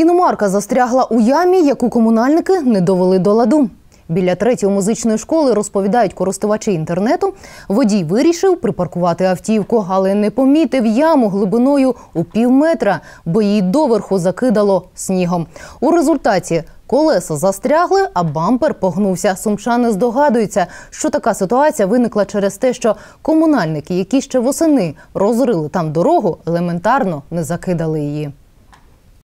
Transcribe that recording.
Іномарка застрягла у ямі, яку комунальники не довели до ладу. Біля третьої музичної школи розповідають користувачі інтернету. Водій вирішив припаркувати автівку, але не помітив яму глибиною у пів метра, бо її доверху закидало снігом. У результаті колеса застрягли, а бампер погнувся. Сумчани здогадуються, що така ситуація виникла через те, що комунальники, які ще восени розрили там дорогу, елементарно не закидали її.